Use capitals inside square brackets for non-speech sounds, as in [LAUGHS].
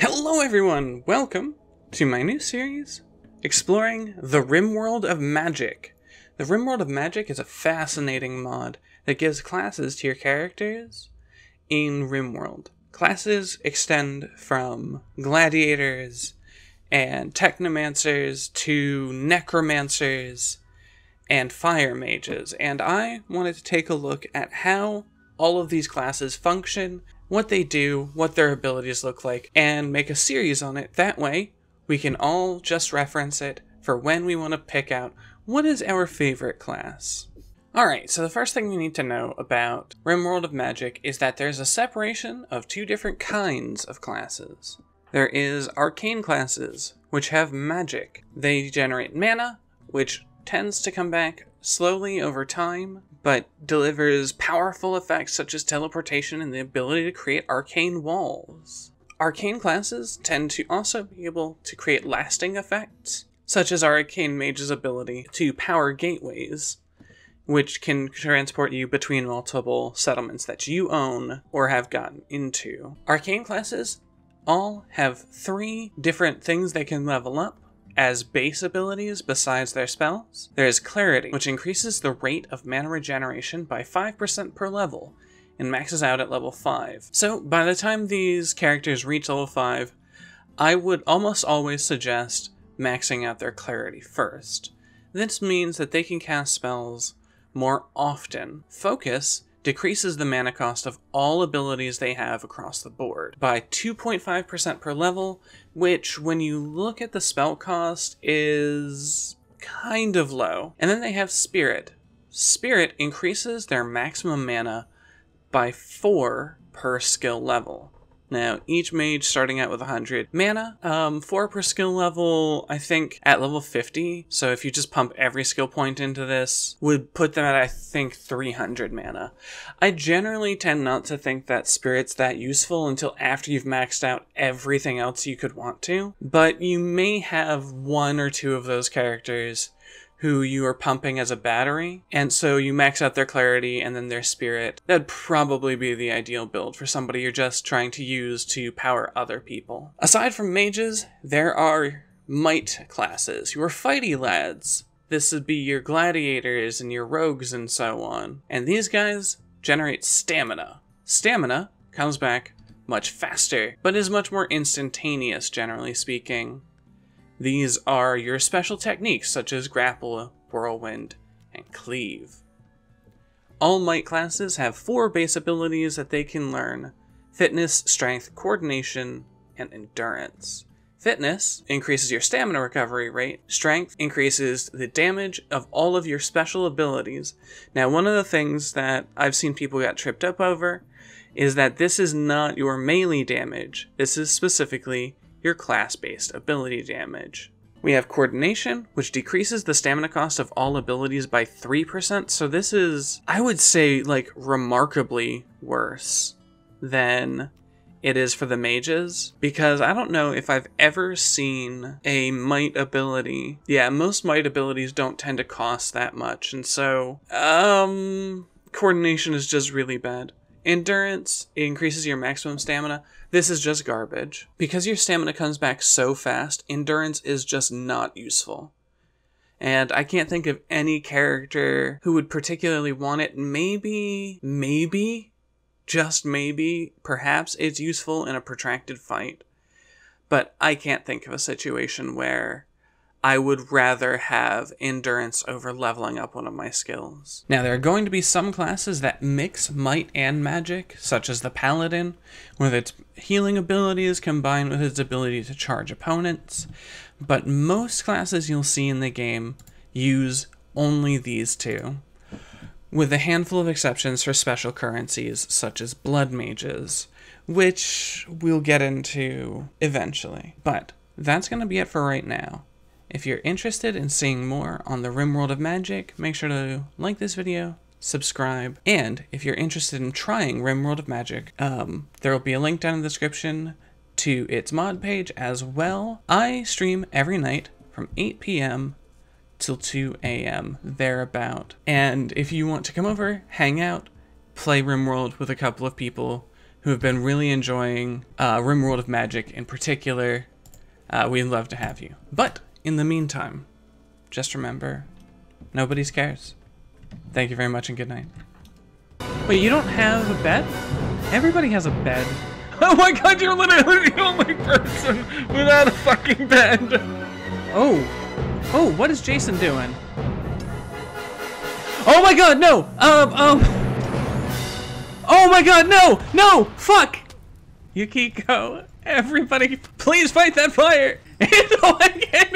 Hello, everyone! Welcome to my new series, exploring the Rim World of Magic. The Rim World of Magic is a fascinating mod that gives classes to your characters in Rim World. Classes extend from gladiators and technomancers to necromancers and fire mages, and I wanted to take a look at how all of these classes function what they do, what their abilities look like, and make a series on it. That way, we can all just reference it for when we want to pick out what is our favorite class. Alright, so the first thing we need to know about RimWorld of Magic is that there's a separation of two different kinds of classes. There is arcane classes, which have magic. They generate mana, which tends to come back slowly over time, but delivers powerful effects such as teleportation and the ability to create arcane walls. Arcane classes tend to also be able to create lasting effects, such as arcane mage's ability to power gateways, which can transport you between multiple settlements that you own or have gotten into. Arcane classes all have three different things they can level up, as base abilities besides their spells, there is Clarity, which increases the rate of mana regeneration by 5% per level, and maxes out at level 5. So by the time these characters reach level 5, I would almost always suggest maxing out their Clarity first. This means that they can cast spells more often. Focus decreases the mana cost of all abilities they have across the board by 2.5% per level, which, when you look at the spell cost, is kind of low. And then they have Spirit. Spirit increases their maximum mana by 4 per skill level. Now, each mage starting out with 100 mana, um, 4 per skill level, I think, at level 50. So if you just pump every skill point into this, would put them at, I think, 300 mana. I generally tend not to think that Spirit's that useful until after you've maxed out everything else you could want to, but you may have one or two of those characters who you are pumping as a battery. And so you max out their clarity and then their spirit. That'd probably be the ideal build for somebody you're just trying to use to power other people. Aside from mages, there are might classes, your fighty lads. This would be your gladiators and your rogues and so on. And these guys generate stamina. Stamina comes back much faster, but is much more instantaneous, generally speaking. These are your special techniques such as grapple, whirlwind, and cleave. All Might classes have four base abilities that they can learn fitness, strength, coordination, and endurance. Fitness increases your stamina recovery rate, strength increases the damage of all of your special abilities. Now, one of the things that I've seen people get tripped up over is that this is not your melee damage, this is specifically your class based ability damage. We have Coordination, which decreases the stamina cost of all abilities by 3%, so this is, I would say, like remarkably worse than it is for the mages because I don't know if I've ever seen a might ability. Yeah, most might abilities don't tend to cost that much, and so um coordination is just really bad. Endurance increases your maximum stamina. This is just garbage. Because your stamina comes back so fast, endurance is just not useful. And I can't think of any character who would particularly want it. Maybe, maybe, just maybe, perhaps it's useful in a protracted fight. But I can't think of a situation where I would rather have endurance over leveling up one of my skills. Now, there are going to be some classes that mix might and magic, such as the paladin, with its healing abilities combined with its ability to charge opponents, but most classes you'll see in the game use only these two, with a handful of exceptions for special currencies such as blood mages, which we'll get into eventually. But that's going to be it for right now. If you're interested in seeing more on the Rim World of Magic, make sure to like this video, subscribe, and if you're interested in trying Rim World of Magic, um, there will be a link down in the description to its mod page as well. I stream every night from 8 p.m. till 2 a.m. thereabout. And if you want to come over, hang out, play Rim World with a couple of people who have been really enjoying uh, Rim World of Magic in particular, uh, we'd love to have you. But in the meantime, just remember, nobody cares. Thank you very much and good night. Wait, you don't have a bed? Everybody has a bed. [LAUGHS] Oh my god, you're literally the only person without a fucking bed. Oh. Oh, what is Jason doing? Oh my god, no! Um, um... Oh my god, no! No! Fuck! Yukiko, everybody, please fight that fire! [LAUGHS]